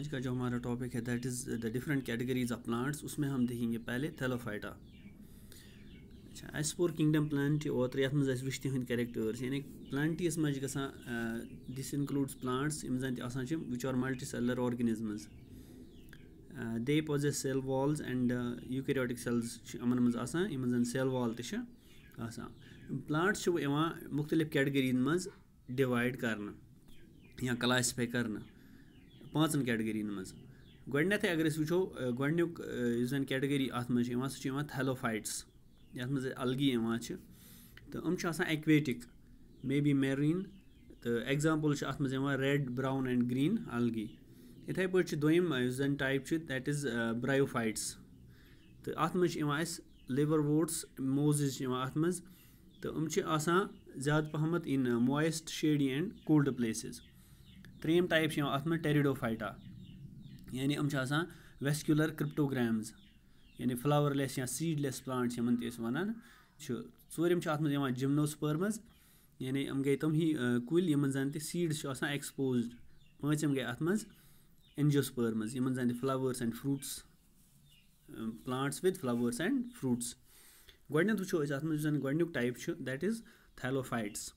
आज का जो हमारा टॉपिक है that is the different categories of plants उसमें हम देखेंगे पहले थेलोफाइटा अच्छा एस पोर किंगडम प्लान्ट ओतर ये मज वुश्त हंद कैरेक्टर्स यानी प्लान्टस मज ग दिस इनकलूड्स प्लांट्स जन which are multi cellular organisms they possess cell walls and eukaryotic cells इन मज यम जन सेल वॉल तक प्लांट्स मुख्तलिफ कैटगरी मज डिवाइड कर या क्लासीफाई करना पाँचन कैटेगरीन मज गۄडٕनٮ۪تھٕے اگر أسۍ وٕچھو گۄڈٕنیُک یُس زَن کیٹگٔری اَتھ منٛز چھِ یِوان سُہ چھِ یِوان تھیلوفایٹٕس یَتھ منٛز الگی یِوان چھِ تہٕ یِم چھِ آسان ایکویٹِک مے بی میریٖن تہٕ ایٚگزامپٕل چھِ اَتھ منٛز یِوان red brown and green algae یِتھَے پٲٹھۍ چھِ دوٚیِم یُس زَن ٹایپ چھِ دیٹ اِز برٛایوفایٹٕس تہٕ اَتھ منٛز چھِ یِوان اَسہِ لِوَر ووٹٕس موزٕز چھِ یِوان اَتھ منٛز تہٕ یِم چھِ آسان زیادٕ پَہمَتھ in moist shady and cold places ترٛیٚیِم ٹایپ چھِ یِوان اَتھ منٛز ٹیرِڈوفایٹا یعنی یِم چھِ آسان ویسکیوٗلَر کرپٹوگرٛیمٕز یعنی فٕلاوَر لیس یا سیٖڈ لیس پٕلانٛٹ چھِ یِمَن تہِ أسۍ وَنان چھِ ژوٗرِم چھِ اَتھ منٛز یِوان جِمنوسپٔرمٕز یعنی یِم گٔے تِم ہی کُلۍ یِمَن زَن تہِ سیٖڈٕس چھِ آسان ایٚکسپوزڈ پٲنٛژِم گٔے اَتھ منٛز اینجوسپٔرمٕز یِمَن زَن تہِ flowers and fruits plants with flowers and fruits گۄڈنٮ۪تھ وٕچھو أسۍ اَتھ منٛز یُس زَن گۄڈنیُک ٹایپ چھُ دیٹ اِز تھیلوفایٹٕس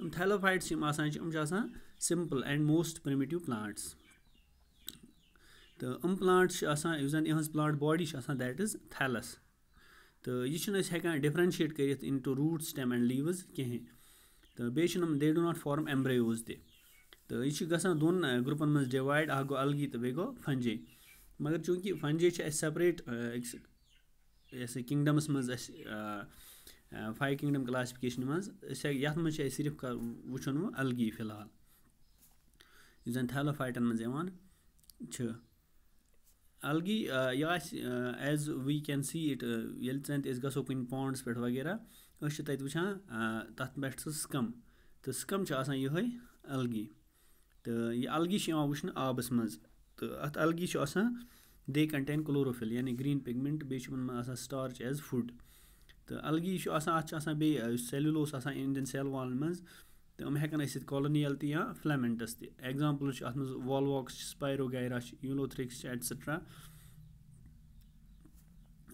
یِم تھیلوفایٹٕس یِم آسان چھِ یِم چھِ آسان simple and most primitive plants تہٕ یِم پٕلانٛٹٕس چھِ آسان یُس زَن یِہٕنٛز پٕلانٛٹ باڈی چھِ آسان دیٹ اِز تھَلَس تہٕ یہِ چھِنہٕ أسۍ ہٮ۪کان ڈِفرَنشیٹ کٔرِتھ into root stem and leaves کِہیٖنۍ تہٕ بیٚیہِ چھِنہٕ یِم they do not form embryos تہِ تہٕ یہِ چھِ گژھان دۄن گرُپَن منٛز ڈِوایڈ اَکھ گوٚو الگی تہٕ بیٚیہِ گوٚو فَنجے مگر چوٗنٛکہِ فَنجے چھِ اَسہِ سپریٹ أکِس یہِ ہَسا کِنٛگڈَمَس منٛز اَسہِ فایِو کِنٛگڈَم کلاسفِکیشنہِ منٛز أسۍ یَتھ منٛز چھِ اَسہِ صرف وٕچھُن وۄنۍ الگی فِلحال یُس زَن تھیلوفایٹَن منٛز یِوان چھِ الگی یہِ آسہِ as we can see it ییٚلہِ زَن تہِ أسۍ گژھو کُنہِ پانٛڈَس پٮ۪ٹھ وغیرہ أسۍ چھِ تَتہِ وٕچھان تَتھ پٮ۪ٹھ سُہ سٕکَم تہٕ سٕکَم چھِ آسان یِہوٚے الگی تہٕ یہِ الگی چھِ یِوان وٕچھنہٕ آبَس منٛز تہٕ اَتھ الگی چھُ آسان دے کَنٹین کلوروفِل یعنی گرٛیٖن پِگمٮ۪نٛٹ بیٚیہِ چھُ یِمَن منٛز آسان سٹارٕچ ایز فُڈ تہٕ الگی چھُ آسان اَتھ چھُ آسان بیٚیہِ یُس سیلوٗلوس آسان اِنڈیَن سیل والَن منٛز تہٕ یِم ہٮ۪کَن ٲسِتھ کالنِیَل تہِ یا فلیمٮ۪نٛٹٕس تہِ ایٚگزامپٕلز چھِ اَتھ منٛز والواکٕس چھِ سپایروگایرا چھِ یوٗلوتھرِکٕس چھِ ایٹسٹرٛا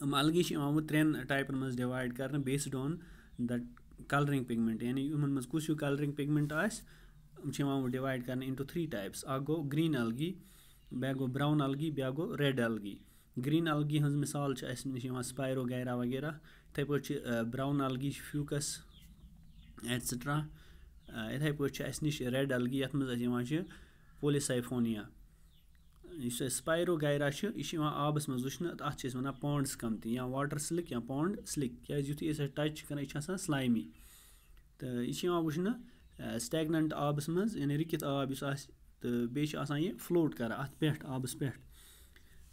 یِم الگٕے چھِ یِوان وۄنۍ ترٛٮ۪ن ٹایپَن منٛز ڈِوایڈ کَرنہٕ بیسٕڈ آن دَ کَلرِنٛگ پِگمٮ۪نٛٹ یعنی یِمَن منٛز کُس ہیوٗ کَلرِنٛگ پِگمٮ۪نٛٹ آسہِ یِم چھِ یِوان وۄنۍ ڈِوایڈ کَرنہٕ اِنٹوٗ تھرٛی ٹایپٕس اَکھ گوٚو گرٛیٖن الگی بیٛاکھ گوٚو برٛاوُن الگی بیٛاکھ گوٚو رٮ۪ڈ الگی گرٛیٖن الگی ہٕنٛز مِثال چھِ اَسہِ نِش یِوان سپایروگایرا وغیرہ یِتھَے پٲٹھۍ چھِ برٛاوُن الگی چھِ فیوٗکَس ایٹسٹرٛا یِتھَے پٲٹھۍ چھِ اَسہِ نِش رٮ۪ڈ اٮ۪لگی یَتھ منٛز اَسہِ یِوان چھِ پولِسایفونیا یُس اَسہِ سپایرو گایرا چھُ یہِ چھِ یِوان آبَس منٛز وٕچھنہٕ اَتھ چھِ أسۍ وَنان پانٛڈ سٕکَمتی یا واٹَر سِلِک یا پانٛڈ سِلِک کیٛازِ یُتھُے أسۍ اَتھ ٹَچ چھِ کَران یہِ چھِ آسان سٕلایمی تہٕ یہِ چھِ یِوان وٕچھنہٕ سٹیگنَنٛٹ آبَس منٛز یعنی رُکِتھ آب یُس آسہِ تہٕ بیٚیہِ چھِ آسان یہِ فٕلوٹ کَران اَتھ پٮ۪ٹھ آبَس پٮ۪ٹھ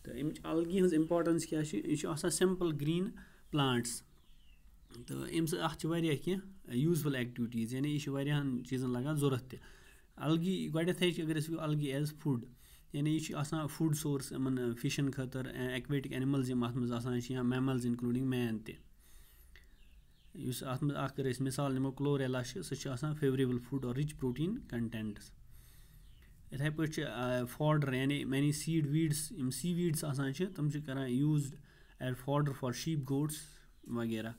تہٕ اَمِچ اَلگی ہٕنٛز اِمپاٹَنٕس کیٛاہ چھِ یہِ چھُ آسان سِمپٕل گرٛیٖن پٕلانٛٹٕس تہٕ اَمہِ سۭتۍ اَتھ چھِ واریاہ کیٚنہہ یوٗزفُل ایٚکٹِوِٹیٖز یعنی یہِ چھِ واریاہَن چیٖزَن لَگان ضوٚرَتھ تہِ اَلگی گۄڈٕنٮ۪تھٕے چھِ اگر أسۍ وٕچھو اَلگی ایز فُڈ یعنی یہِ چھُ آسان فُڈ سورٕس یِمَن فِشَن خٲطرٕ ایٚکویٹِک اٮ۪نِمٕلز یِم اَتھ منٛز آسان چھِ یا میمٕلز اِنکلوٗڈِنٛگ مین تہِ یُس اَتھ منٛز اَکھ اگر أسۍ مِثال نِمو کٕلوریلا چھِ سُہ چھِ آسان favourable food or rich protein contents یِتھَے پٲٹھۍ چھِ فاڈَر یعنی میٛانہِ سیٖڈ ویٖڈٕس یِم سی ویٖڈٕس آسان چھِ تِم چھِ کَران used as fodder for sheep goats وغیرہ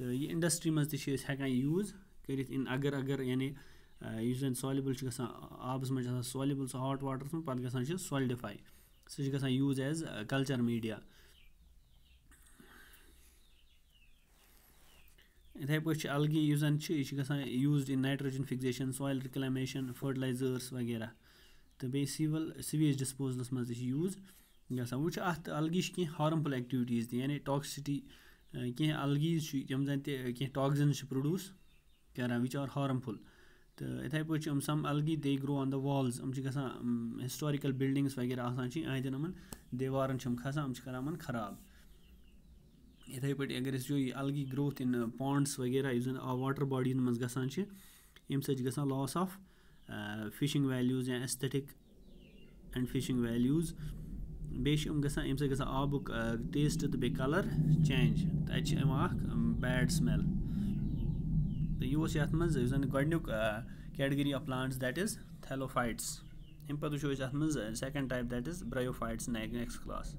तो यह इंडस्ट्री मज हेकान यूज कर अगर अगर यानि इस जन सॉलिबल गबस मा सॉलिबल सह हॉट वाटर मे पे सॉलिडिफाई सह ग यूज एज कल्चर मीडिया इथे पे अलगी इस जन यह use in nitrogen fixation soil reclamation fertilizers वगैरह तो बे सिविल सवेज डिस्पोजल मज ग वो अलग कह हारमफुल एक्टिविटीज़ यानी टॉक्सिटी कह अलगीज तम जन तेह toxins produce which are harmful तो इथे पे some algae they grow on the walls ग हिस्टोरिकल बिल्डिंग्स वगैरह आहदन यम दीवारन खसान करान खराब इथे पे अगर वो ये अलगी ग्रोथ इन पॉन्ड्स वगैरह इस वाटर बॉडी मज ग अम स लॉस ऑफ फिशिंग वैल्यूज या एस्थेटिक एंड फिशिंग वैल्यूज़ بیٚیہِ چھِ یِم گژھان اَمہِ سۭتۍ گژھان آبُک ٹیسٹ تہٕ بیٚیہِ کَلَر چینٛج تَتہِ چھِ یِوان اَکھ بیڈ سٕمٮ۪ل تہٕ یہِ اوس یَتھ منٛز یُس زَن گۄڈٕنیُک category of plants that is thallophytes اَمہِ پَتہٕ وٕچھو أسۍ اَتھ منٛز second type that is bryophytes next class